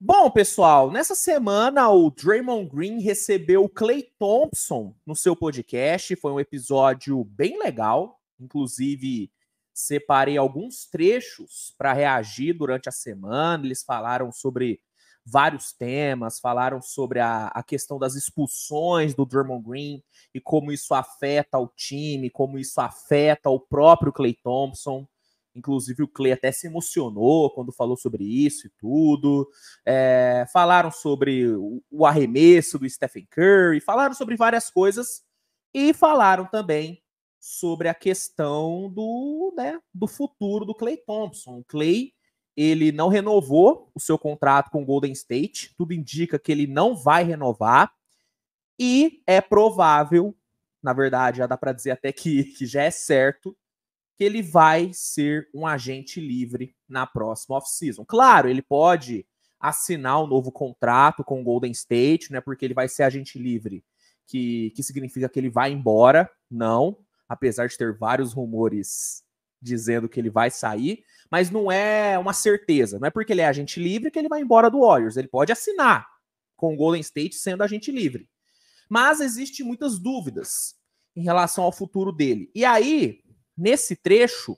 Bom, pessoal, nessa semana o Draymond Green recebeu o Clay Thompson no seu podcast. Foi um episódio bem legal. Inclusive, separei alguns trechos para reagir durante a semana. Eles falaram sobre vários temas, falaram sobre a, a questão das expulsões do Draymond Green e como isso afeta o time, como isso afeta o próprio Clay Thompson. Inclusive o Clay até se emocionou quando falou sobre isso e tudo. É, falaram sobre o arremesso do Stephen Curry, falaram sobre várias coisas e falaram também sobre a questão do, né, do futuro do Clay Thompson. O Clay ele não renovou o seu contrato com o Golden State, tudo indica que ele não vai renovar e é provável, na verdade, já dá para dizer até que, que já é certo que ele vai ser um agente livre na próxima off-season. Claro, ele pode assinar um novo contrato com o Golden State, né? Porque ele vai ser agente livre, que, que significa que ele vai embora. Não, apesar de ter vários rumores dizendo que ele vai sair, mas não é uma certeza. Não é porque ele é agente livre que ele vai embora do Warriors. Ele pode assinar com o Golden State sendo agente livre. Mas existem muitas dúvidas em relação ao futuro dele. E aí, Nesse trecho,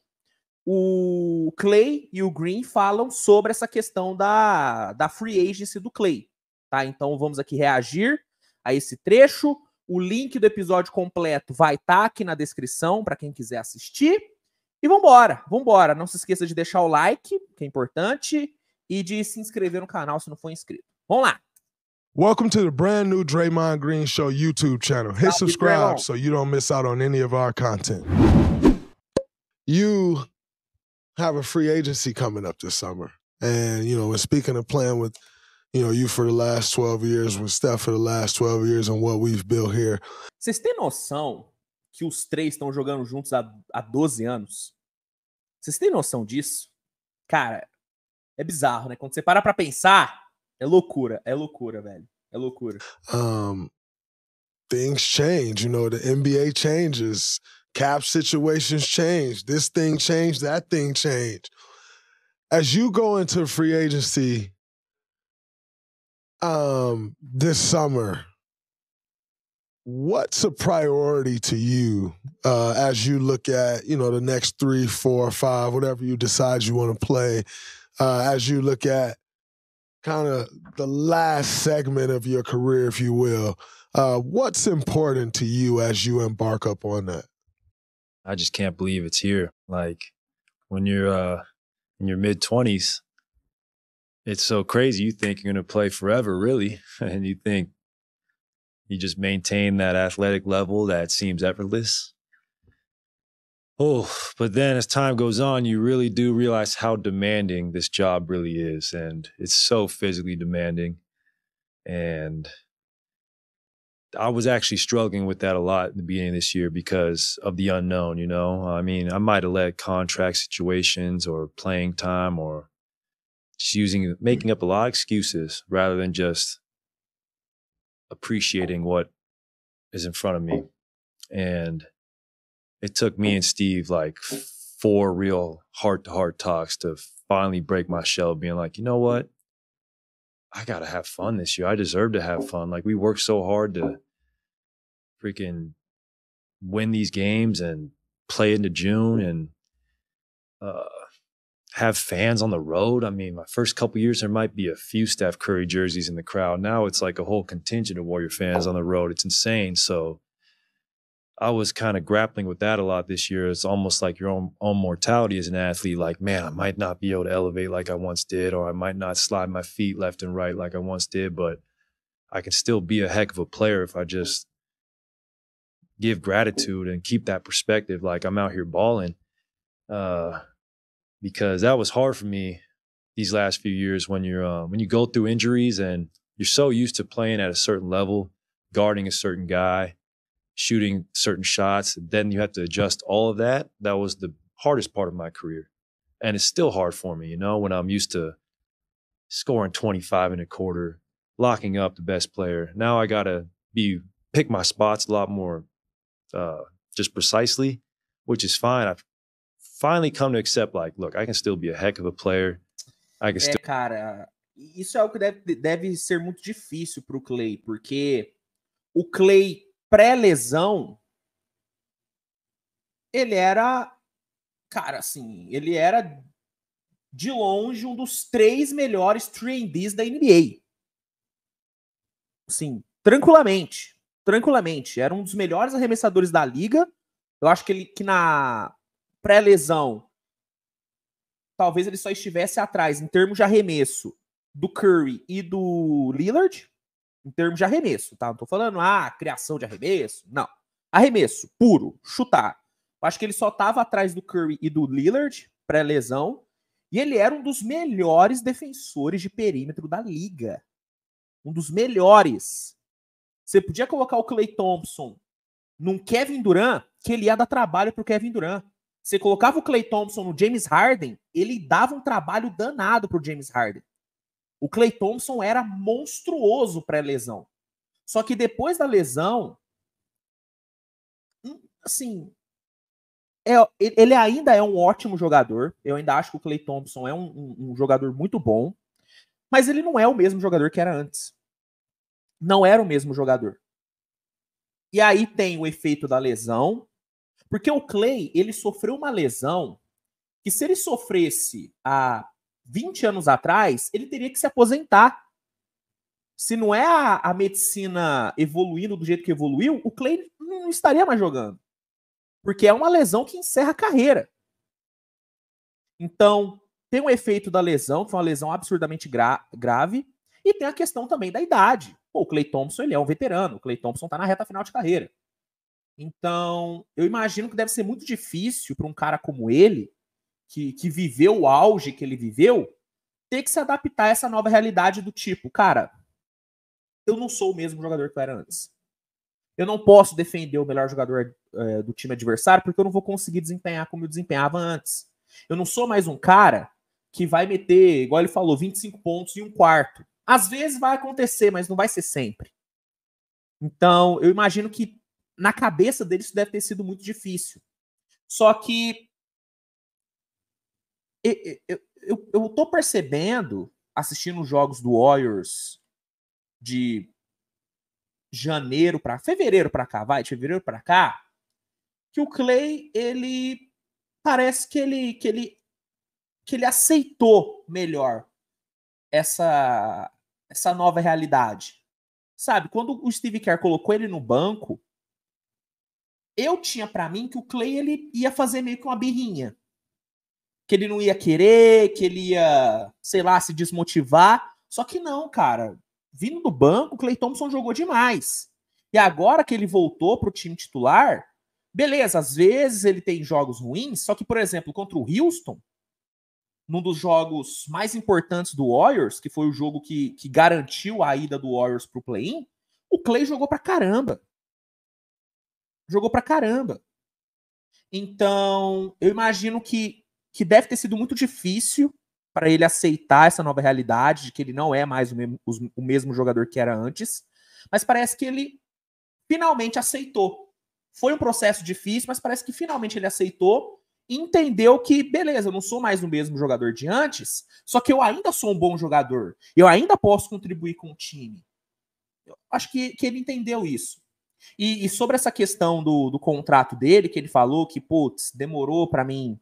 o Clay e o Green falam sobre essa questão da, da free agency do Clay. Tá? Então vamos aqui reagir a esse trecho. O link do episódio completo vai estar tá aqui na descrição para quem quiser assistir. E vambora, vambora. Não se esqueça de deixar o like, que é importante, e de se inscrever no canal se não for inscrito. Vamos lá! Welcome to the brand new Draymond Green Show YouTube channel. Hit subscribe so you don't miss out on any of our content. you have a free agency coming up this summer. And, you know, and speaking of playing with, you know, you for the last 12 years, with Steph for the last 12 years and what we've built here. Vocês têm noção que os três estão jogando juntos há, há 12 anos? Vocês têm noção disso? Cara, é bizarro, né? Quando você para pra pensar, é loucura, é loucura, velho. É loucura. Um, things change, you know, the NBA changes. Cap situations change. This thing changed, that thing changed. As you go into free agency um this summer, what's a priority to you uh, as you look at you know the next three four five whatever you decide you want to play uh, as you look at kind of the last segment of your career if you will uh, what's important to you as you embark up on that I just can't believe it's here. Like when you're uh, in your mid 20s, it's so crazy. You think you're going to play forever, really. And you think you just maintain that athletic level that seems effortless. Oh, but then as time goes on, you really do realize how demanding this job really is. And it's so physically demanding. And I was actually struggling with that a lot in the beginning of this year because of the unknown, you know? I mean, I might have let contract situations or playing time or just using making up a lot of excuses rather than just appreciating what is in front of me. And it took me and Steve like four real heart to heart talks to finally break my shell being like, "You know what? I gotta have fun this year. I deserve to have fun. Like we work so hard to freaking win these games and play into June and uh, have fans on the road. I mean, my first couple years there might be a few Steph Curry jerseys in the crowd. Now it's like a whole contingent of Warrior fans on the road. It's insane. So I was kind of grappling with that a lot this year. It's almost like your own, own mortality as an athlete. Like, man, I might not be able to elevate like I once did, or I might not slide my feet left and right like I once did, but I can still be a heck of a player if I just give gratitude and keep that perspective. Like I'm out here balling, uh, because that was hard for me these last few years when you're uh, when you go through injuries and you're so used to playing at a certain level, guarding a certain guy shooting certain shots. Then you have to adjust all of that. That was the hardest part of my career. And it's still hard for me, you know, when I'm used to scoring 25 and a quarter, locking up the best player. Now I got to be pick my spots a lot more uh, just precisely, which is fine. I've finally come to accept like, look, I can still be a heck of a player. I can é, still... cara, isso é o que deve, deve ser muito difícil para o Clay, porque o Clay pré-lesão, ele era, cara, assim, ele era de longe um dos três melhores 3 da NBA. Assim, tranquilamente, tranquilamente. Era um dos melhores arremessadores da liga. Eu acho que ele que na pré-lesão talvez ele só estivesse atrás em termos de arremesso do Curry e do Lillard em termos de arremesso, tá? Não tô falando, ah, criação de arremesso. Não. Arremesso, puro, chutar. Eu acho que ele só tava atrás do Curry e do Lillard, pré-lesão. E ele era um dos melhores defensores de perímetro da liga. Um dos melhores. Você podia colocar o Clay Thompson num Kevin Durant, que ele ia dar trabalho pro Kevin Durant. Você colocava o Clay Thompson no James Harden, ele dava um trabalho danado pro James Harden. O Clay Thompson era monstruoso pré-lesão. Só que depois da lesão, hum, assim, é, ele ainda é um ótimo jogador. Eu ainda acho que o Clay Thompson é um, um, um, jogador muito bom, mas ele não é o mesmo jogador que era antes. Não era o mesmo jogador. E aí tem o efeito da lesão, porque o Clay ele sofreu uma lesão que se ele sofresse há 20 anos atrás, ele teria que se aposentar. Se não é a, a medicina evoluindo do jeito que evoluiu, o Clay não estaria mais jogando. Porque é uma lesão que encerra a carreira. Então, tem o efeito da lesão, que foi uma lesão absurdamente gra grave, e tem a questão também da idade. Pô, o Clay Thompson, ele é um veterano, o Clay Thompson está na reta final de carreira. Então, eu imagino que deve ser muito difícil para um cara como ele que, que viveu o auge que ele viveu, ter que se adaptar a essa nova realidade do tipo, cara, eu não sou o mesmo jogador que eu era antes. Eu não posso defender o melhor jogador é, do time adversário porque eu não vou conseguir desempenhar como eu desempenhava antes. Eu não sou mais um cara que vai meter, igual ele falou, 25 pontos e um quarto. Às vezes vai acontecer, mas não vai ser sempre. Então, eu imagino que na cabeça dele isso deve ter sido muito difícil. Só que eu, eu, eu tô percebendo, assistindo os jogos do Warriors de janeiro para fevereiro para cá, vai, de fevereiro para cá, que o Clay, ele parece que ele que ele que ele aceitou melhor essa essa nova realidade. Sabe, quando o Steve Kerr colocou ele no banco, eu tinha para mim que o Clay ele ia fazer meio que uma birrinha que ele não ia querer, que ele ia, sei lá, se desmotivar. Só que não, cara. Vindo do banco, o Clay Thompson jogou demais. E agora que ele voltou para o time titular, beleza, às vezes ele tem jogos ruins, só que, por exemplo, contra o Houston, num dos jogos mais importantes do Warriors, que foi o jogo que, que garantiu a ida do Warriors pro play-in, o Clay jogou pra caramba. Jogou pra caramba. Então, eu imagino que que deve ter sido muito difícil para ele aceitar essa nova realidade, de que ele não é mais o mesmo, o mesmo jogador que era antes, mas parece que ele finalmente aceitou. Foi um processo difícil, mas parece que finalmente ele aceitou e entendeu que, beleza, eu não sou mais o mesmo jogador de antes, só que eu ainda sou um bom jogador, eu ainda posso contribuir com o time. Eu acho que, que ele entendeu isso. E, e sobre essa questão do, do contrato dele, que ele falou que, putz, demorou para mim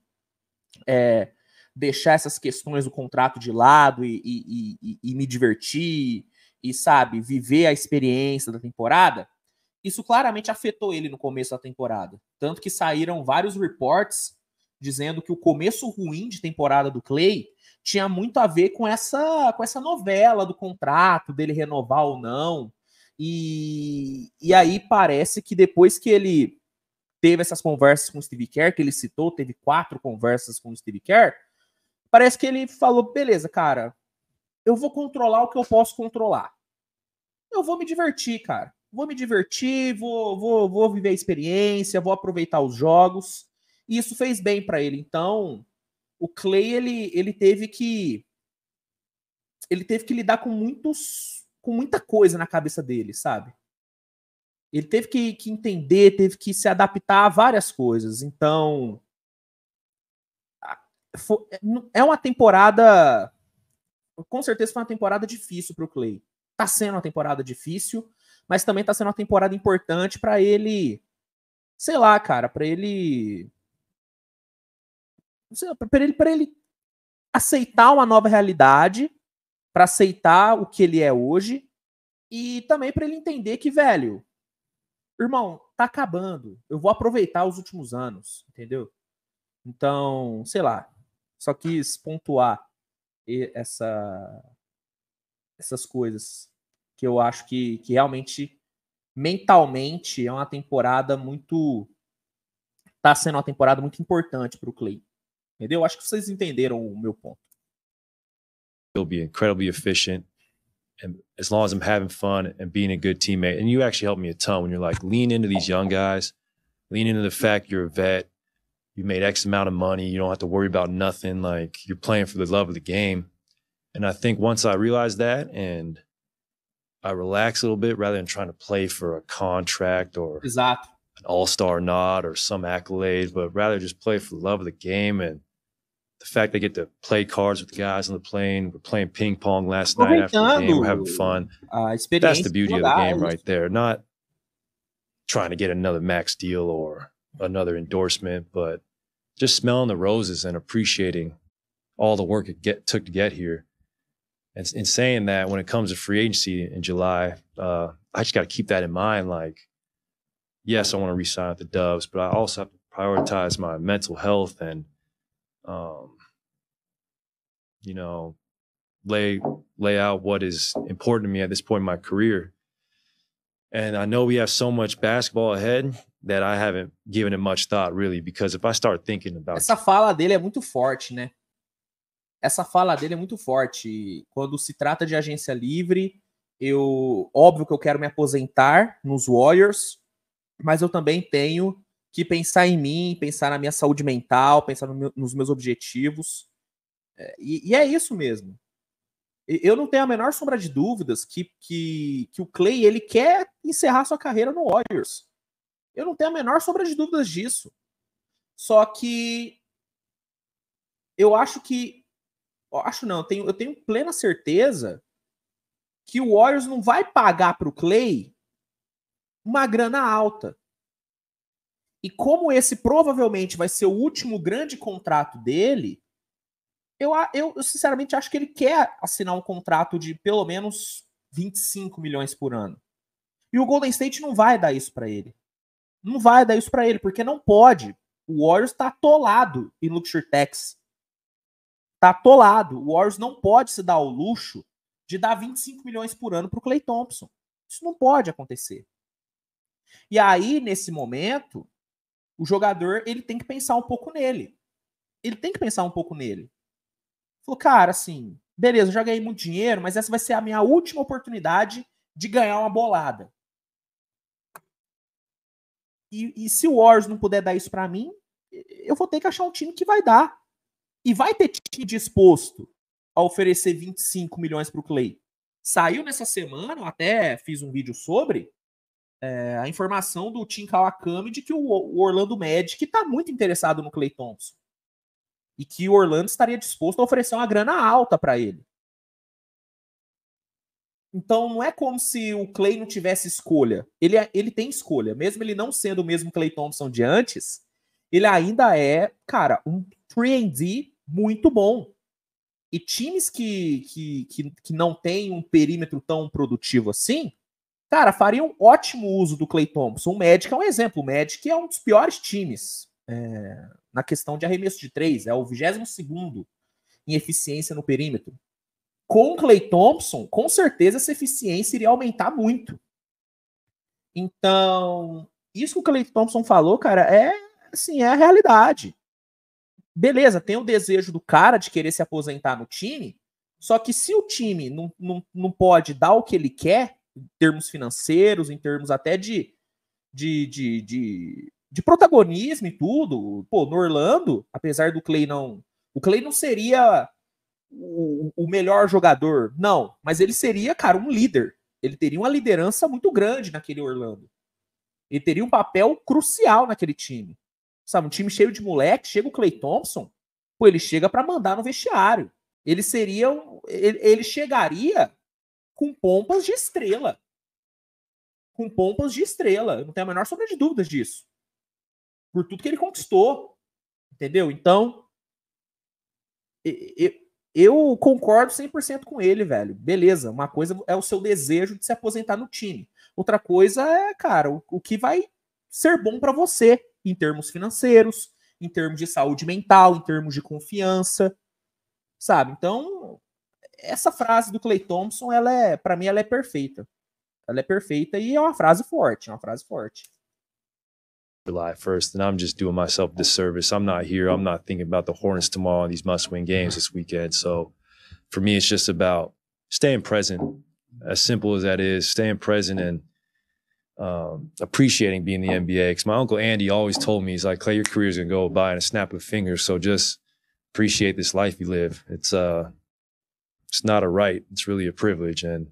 é, deixar essas questões do contrato de lado e, e, e, e, me divertir e, sabe, viver a experiência da temporada, isso claramente afetou ele no começo da temporada. Tanto que saíram vários reports dizendo que o começo ruim de temporada do Clay tinha muito a ver com essa, com essa novela do contrato, dele renovar ou não. E, e aí parece que depois que ele teve essas conversas com o Steve Kerr, que ele citou, teve quatro conversas com o Steve Kerr, parece que ele falou, beleza, cara, eu vou controlar o que eu posso controlar. Eu vou me divertir, cara. Vou me divertir, vou, vou, vou viver a experiência, vou aproveitar os jogos. E isso fez bem para ele. Então, o Clay, ele, ele teve que... Ele teve que lidar com muitos... Com muita coisa na cabeça dele, sabe? ele teve que, que, entender, teve que se adaptar a várias coisas. Então, é, é uma temporada, com certeza foi uma temporada difícil para o Clay. Tá sendo uma temporada difícil, mas também tá sendo uma temporada importante para ele, sei lá, cara, para ele, para ele, para ele aceitar uma nova realidade, para aceitar o que ele é hoje e também para ele entender que velho irmão, tá acabando. Eu vou aproveitar os últimos anos, entendeu? Então, sei lá. Só quis pontuar essa, essas coisas que eu acho que, que realmente mentalmente é uma temporada muito tá sendo uma temporada muito importante para o Clay. Entendeu? Acho que vocês entenderam o meu ponto. He'll be incredibly efficient. and as long as I'm having fun and being a good teammate, and you actually helped me a ton when you're like, lean into these young guys, lean into the fact you're a vet, you made X amount of money, you don't have to worry about nothing. Like you're playing for the love of the game. And I think once I realized that and I relax a little bit rather than trying to play for a contract or exactly. an all star nod or some accolade, but rather just play for the love of the game and the fact they get to play cards with the guys on the plane. We're playing ping pong last night after the game. We're having fun. Uh, That's the beauty of the game right there. Not trying to get another max deal or another endorsement, but just smelling the roses and appreciating all the work it get, took to get here. And in saying that, when it comes to free agency in July, uh, I just got to keep that in mind. Like, yes, I want to resign with the Doves, but I also have to prioritize my mental health and – um, you know, lay lay out what is important to me at this point in my career. And I know we have so much basketball ahead that I haven't given it much thought really because if I start thinking about Essa fala dele é muito forte, né? Essa fala dele é muito forte. Quando se trata de agência livre, eu óbvio que eu quero me aposentar nos Warriors, mas eu também tenho que pensar em mim, pensar na minha saúde mental, pensar no meu, nos meus objetivos. É, e, e, é isso mesmo. Eu não tenho a menor sombra de dúvidas que, que, que o Clay ele quer encerrar sua carreira no Warriors. Eu não tenho a menor sombra de dúvidas disso. Só que eu acho que. Eu acho não, eu tenho, eu tenho plena certeza que o Warriors não vai pagar para o Clay uma grana alta. E como esse provavelmente vai ser o último grande contrato dele, eu, eu, sinceramente acho que ele quer assinar um contrato de pelo menos 25 milhões por ano. E o Golden State não vai dar isso para ele. Não vai dar isso para ele, porque não pode. O Warriors está atolado em Luxury Tax. Está atolado. O Warriors não pode se dar ao luxo de dar 25 milhões por ano para o Clay Thompson. Isso não pode acontecer. E aí, nesse momento, o jogador ele tem que pensar um pouco nele. Ele tem que pensar um pouco nele. Falou, cara, assim, beleza, eu já ganhei muito dinheiro, mas essa vai ser a minha última oportunidade de ganhar uma bolada. E, e se o Warriors não puder dar isso para mim, eu vou ter que achar um time que vai dar. E vai ter time disposto a oferecer 25 milhões para o Clay. Saiu nessa semana, até fiz um vídeo sobre é, a informação do Tim Kawakami de que o, o Orlando Magic está muito interessado no Clay Thompson. E que o Orlando estaria disposto a oferecer uma grana alta para ele. Então não é como se o Clay não tivesse escolha. Ele, é, ele tem escolha. Mesmo ele não sendo o mesmo Clay Thompson de antes, ele ainda é, cara, um 3D muito bom. E times que, que, que, que não têm um perímetro tão produtivo assim, Cara, faria um ótimo uso do Clay Thompson. O Magic é um exemplo. O Magic é um dos piores times é, na questão de arremesso de três. É o 22 em eficiência no perímetro. Com o Clay Thompson, com certeza essa eficiência iria aumentar muito. Então, isso que o Clay Thompson falou, cara, é assim, é a realidade. Beleza, tem o desejo do cara de querer se aposentar no time, só que se o time não, não, não pode dar o que ele quer, em termos financeiros, em termos até de, de, de, de, de protagonismo e tudo. Pô, no Orlando, apesar do Clay não. O Clay não seria o, o melhor jogador, não, mas ele seria, cara, um líder. Ele teria uma liderança muito grande naquele Orlando. Ele teria um papel crucial naquele time. Sabe, um time cheio de moleque, chega o Clay Thompson, pô, ele chega para mandar no vestiário. Ele seria, ele, ele chegaria com pompas de estrela. Com pompas de estrela. Não tem a menor sombra de dúvidas disso. Por tudo que ele conquistou. Entendeu? Então, eu concordo 100% com ele, velho. Beleza, uma coisa é o seu desejo de se aposentar no time. Outra coisa é, cara, o que vai ser bom para você em termos financeiros, em termos de saúde mental, em termos de confiança, sabe? Então, essa frase do Clay Thompson, ela é, para mim, ela é perfeita. Ela é perfeita e é uma frase forte, é uma frase forte. July 1st, and I'm just doing myself disservice. I'm not here. I'm not thinking about the Hornets tomorrow and these must-win games this weekend. So, for me, it's just about staying present. As simple as that is, staying present and um, appreciating being the NBA. Because my uncle Andy always told me, he's like, "Clay, your career's gonna go by in a snap of fingers. finger. So just appreciate this life you live. It's uh, it's not a right. It's really a privilege. And,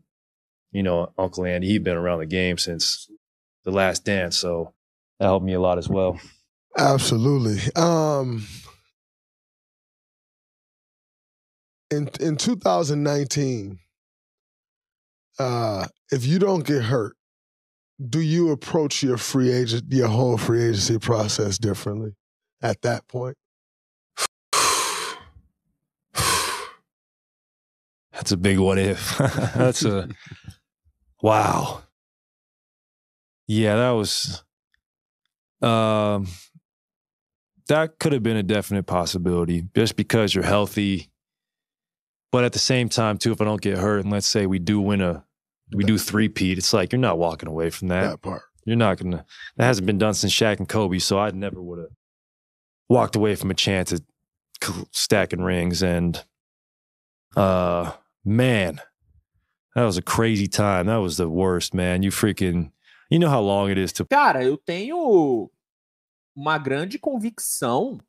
you know, Uncle Andy, he'd been around the game since the last dance. So that helped me a lot as well. Absolutely. Um, in in 2019, uh, if you don't get hurt, do you approach your free agent, your whole free agency process differently at that point? That's a big what if. That's a wow. Yeah, that was um that could have been a definite possibility just because you're healthy. But at the same time, too, if I don't get hurt, and let's say we do win a we do three peat, it's like you're not walking away from that. That part. You're not gonna that hasn't been done since Shaq and Kobe, so I never would have walked away from a chance at stacking rings and uh man, that was a crazy time. That was the worst, man. You freaking, you know how long it is to. Cara, eu tenho uma grande convicção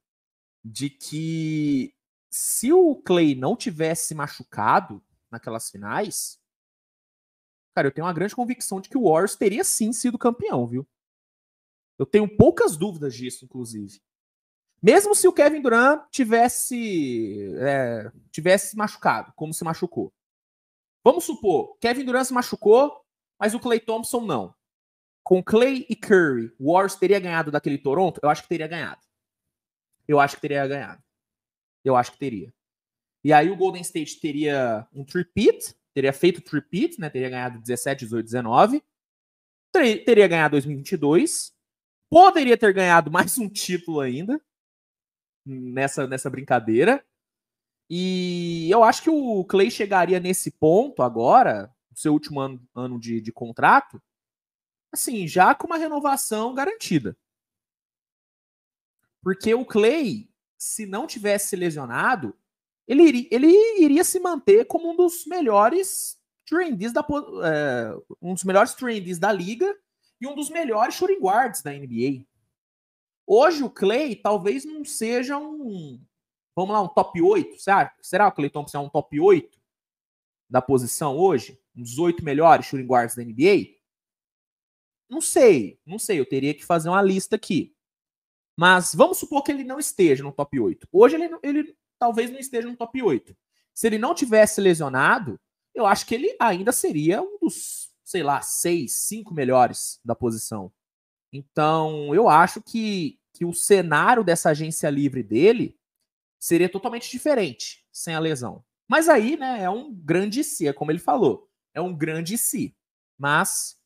de que se o Clay não tivesse machucado naquelas finais, cara, eu tenho uma grande convicção de que o Warriors teria sim sido campeão, viu? Eu tenho poucas dúvidas disso, inclusive. Mesmo se o Kevin Durant tivesse, é, tivesse machucado, como se machucou. Vamos supor, Kevin Durant se machucou, mas o Clay Thompson não. Com Clay e Curry, o Warriors teria ganhado daquele Toronto? Eu acho que teria ganhado. Eu acho que teria ganhado. Eu acho que teria. E aí o Golden State teria um tripit, teria feito tripit, né? Teria ganhado 17, 18, 19. Teria ganhado 2022. Poderia ter ganhado mais um título ainda nessa, nessa brincadeira. E eu acho que o Clay chegaria nesse ponto agora, no seu último ano, ano de, de contrato, assim, já com uma renovação garantida. Porque o Clay, se não tivesse lesionado, ele, iria, ele iria se manter como um dos melhores trendies da é, um dos melhores trendies da liga e um dos melhores shooting guards da NBA. Hoje o Clay talvez não seja um, vamos lá, um top 8, será? Será que o Clay Thompson é um top 8 da posição hoje? Um dos oito melhores shooting guards da NBA? Não sei, não sei, eu teria que fazer uma lista aqui. Mas vamos supor que ele não esteja no top 8. Hoje ele, ele talvez não esteja no top 8. Se ele não tivesse lesionado, eu acho que ele ainda seria um dos, sei lá, seis, cinco melhores da posição. Então, eu acho que, que o cenário dessa agência livre dele seria totalmente diferente sem a lesão. Mas aí, né, é um grande si, é como ele falou. É um grande si. Mas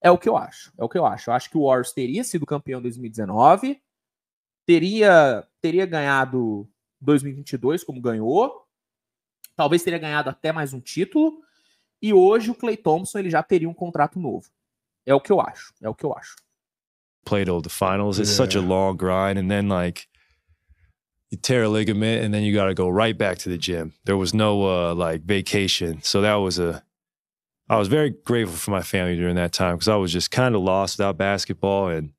é o que eu acho. É o que eu acho. Eu acho que o Warriors teria sido campeão em 2019, teria, teria ganhado 2022 como ganhou, talvez teria ganhado até mais um título, e hoje o Clay Thompson ele já teria um contrato novo. É o que eu acho. É o que eu acho. played all the finals. It's yeah. such a long grind, and then like you tear a ligament, and then you got to go right back to the gym. There was no uh, like vacation, so that was a. I was very grateful for my family during that time because I was just kind of lost without basketball and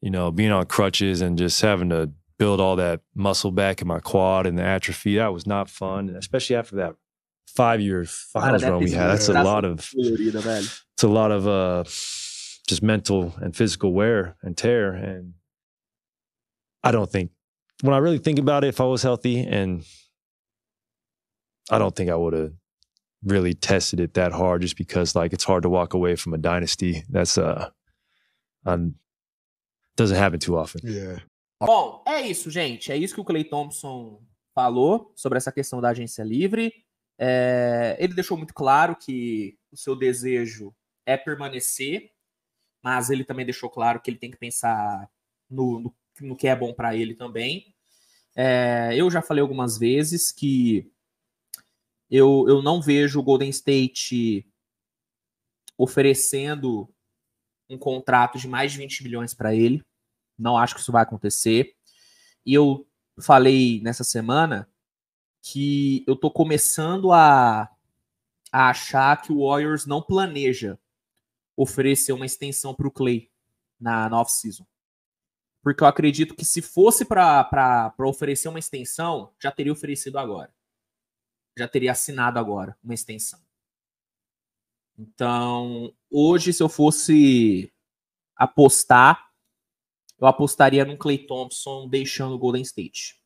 you know being on crutches and just having to build all that muscle back in my quad and the atrophy. That was not fun, especially after that five year finals run we had. That's a lot of. It's a lot of uh, just mental and physical wear and tear. And I don't think, when I really think about it, if I was healthy, and I don't think I would have really tested it that hard just because like it's hard to walk away from a dynasty that's uh um, doesn't happen too often. Yeah. Bom, é isso, gente. É isso que o Clay Thompson falou sobre essa questão da agência livre. É, ele deixou muito claro que o seu desejo é permanecer mas ele também deixou claro que ele tem que pensar no, no, no que é bom para ele também. É, eu já falei algumas vezes que eu, eu não vejo o Golden State oferecendo um contrato de mais de 20 milhões para ele. Não acho que isso vai acontecer. E eu falei nessa semana que eu tô começando a, a achar que o Warriors não planeja oferecer uma extensão para o Clay na, na off-season. Porque eu acredito que se fosse para oferecer uma extensão, já teria oferecido agora. Já teria assinado agora uma extensão. Então, hoje, se eu fosse apostar, eu apostaria no Clay Thompson deixando o Golden State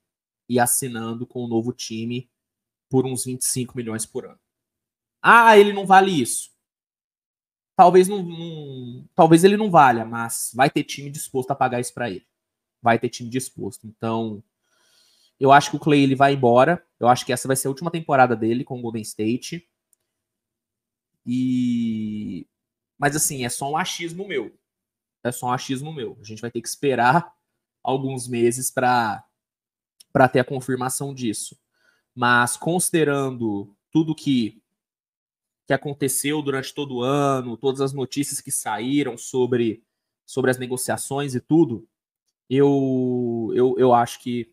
e assinando com o novo time por uns 25 milhões por ano. Ah, ele não vale isso talvez não, não, talvez ele não valha, mas vai ter time disposto a pagar isso para ele. Vai ter time disposto. Então, eu acho que o Clay ele vai embora. Eu acho que essa vai ser a última temporada dele com o Golden State. E mas assim, é só um achismo meu. É só um achismo meu. A gente vai ter que esperar alguns meses para para ter a confirmação disso. Mas considerando tudo que que aconteceu durante todo o ano, todas as notícias que saíram sobre, sobre as negociações e tudo, eu, eu, eu acho que,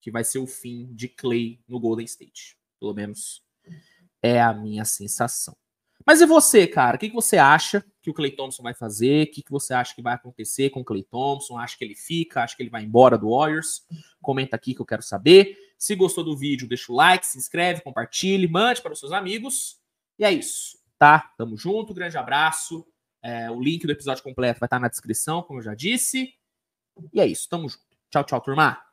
que vai ser o fim de Clay no Golden State. Pelo menos é a minha sensação. Mas e você, cara? O que, que você acha que o Clay Thompson vai fazer? O que, que você acha que vai acontecer com o Clay Thompson? Acha que ele fica? Acha que ele vai embora do Warriors? Comenta aqui que eu quero saber. Se gostou do vídeo, deixa o like, se inscreve, compartilhe, mande para os seus amigos. E é isso, tá? Tamo junto, grande abraço. É, o link do episódio completo vai estar tá na descrição, como eu já disse. E é isso, tamo junto. Tchau, tchau, turma.